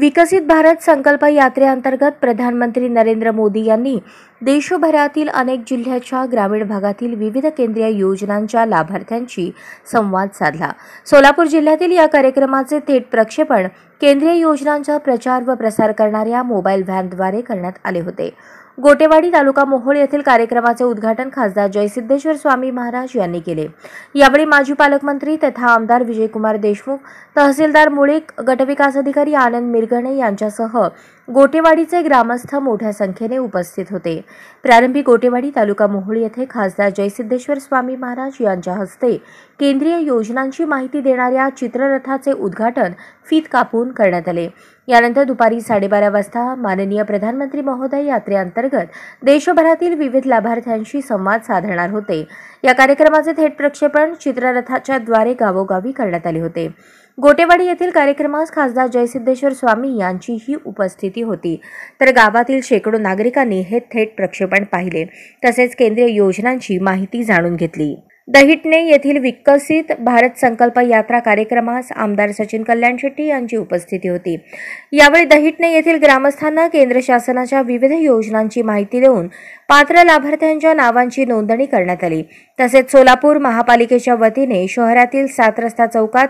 विकसित भारत संकल्प यात्रेअंतर्गत प्रधानमंत्री नरेंद्र मोदी यांनी देशभरातील अनेक जिल्ह्याच्या ग्रामीण भागातील विविध केंद्रीय योजनांच्या लाभार्थ्यांशी संवाद साधला सोलापूर जिल्ह्यातील या कार्यक्रमाचे थेट प्रक्षेपण केंद्रीय योजनांचा प्रचार व प्रसार करणाऱ्या मोबाईल व्हॅनद्वारे करण्यात आले होते गोटेवाडी तालुका मोहोळ येथील कार्यक्रमाचे उद्घाटन खासदार जयसिद्धेश्वर स्वामी महाराज यांनी केले यावेळी माजी पालकमंत्री तथा आमदार विजयकुमार देशमुख तहसीलदार मुळीक गटविकास अधिकारी आनंद मिरगणे यांच्यासह गोटेवाडीचे ग्रामस्थ मोठ्या संख्येने उपस्थित होते प्रारंभी गोटेवाडी तालुका मोहोळी येथे खासदार जयसिद्धेश्वर स्वामी महाराज यांच्या हस्ते केंद्रीय योजनांची माहिती देणाऱ्या चित्ररथाचे उद्घाटन फीत कापून करण्यात आले यानंतर दुपारी साडेबारा वाजता माननीय प्रधानमंत्री महोदय यात्रेअंतर्गत देशभरातील विविध लाभार्थ्यांशी संवाद साधणार होते या कार्यक्रमाचे थेट प्रक्षेपण चित्ररथाच्या द्वारे गावोगावी करण्यात आले होते गोटेवाडी येथील कार्यक्रमास खासदार जयसिद्धेश्वर स्वामी यांचीही उपस्थिती होती तर गावातील शेकडो नागरिकांनी हे थेट प्रक्षेपण पाहिले तसेच केंद्रीय योजनांची माहिती जाणून घेतली दहिटणे येथील विकसित भारत संकल्प यात्रा कार्यक्रमास आमदार सचिन कल्याण शेट्टी यांची उपस्थिती होती यावेळी दहिटणे येथील ग्रामस्थांना केंद्र शासनाच्या विविध योजनांची माहिती देऊन पात्र लाभार्थ्यांच्या नावांची नोंदणी करण्यात आली तसेच सोलापूर महापालिकेच्या वतीने शहरातील सात रस्ता चौकात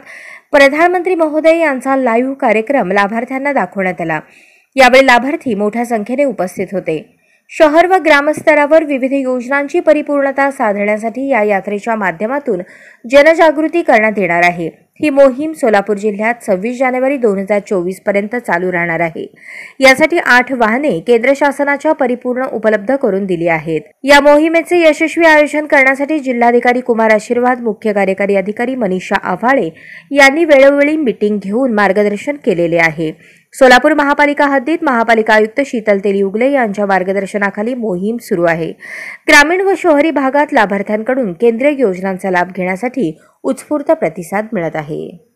प्रधानमंत्री महोदय यांचा लाईव्ह कार्यक्रम लाभार्थ्यांना दाखवण्यात आला यावेळी लाभार्थी मोठ्या संख्येने उपस्थित होते शहर व ग्रामस्तरावर विविध योजनांची परिपूर्णता साधण्यासाठी या यात्रेच्या माध्यमातून जनजागृती करण्यात येणार आहे ही मोहीम सोलापूर जिल्ह्यात सव्वीस जानेवारी दोन हजार चोवीस पर्यंत चालू राहणार आहे यासाठी आठ वाहने केंद्र शासनाच्या परिपूर्ण उपलब्ध करून दिली आहेत या मोहिमेचे यशस्वी आयोजन करण्यासाठी जिल्हाधिकारी कुमार आशीर्वाद मुख्य कार्यकारी अधिकारी मनीषा आव्हाळे यांनी वेळोवेळी मिटिंग घेऊन मार्गदर्शन केलेले आहे सोलापूर महापालिका हद्दीत महापालिका आयुक्त शीतल उगले यांच्या मार्गदर्शनाखाली मोहीम सुरू आहे ग्रामीण व शहरी भागात लाभार्थ्यांकडून केंद्रीय योजनांचा लाभ घेण्यासाठी उत्स्फूर्त प्रतिसाद मिळत आहे